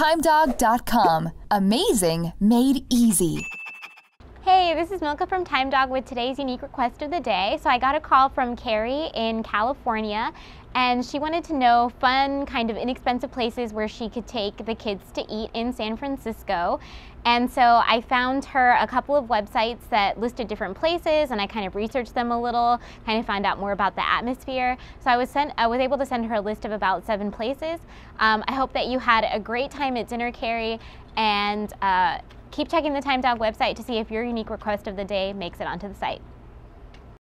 TimeDog.com. Amazing made easy. Hey, this is Milka from Time Dog with today's unique request of the day. So I got a call from Carrie in California and she wanted to know fun, kind of inexpensive places where she could take the kids to eat in San Francisco. And so I found her a couple of websites that listed different places and I kind of researched them a little, kind of found out more about the atmosphere. So I was sent, I was able to send her a list of about seven places. Um, I hope that you had a great time at dinner, Carrie, and uh, keep checking the Time Dog website to see if your unique request of the day makes it onto the site.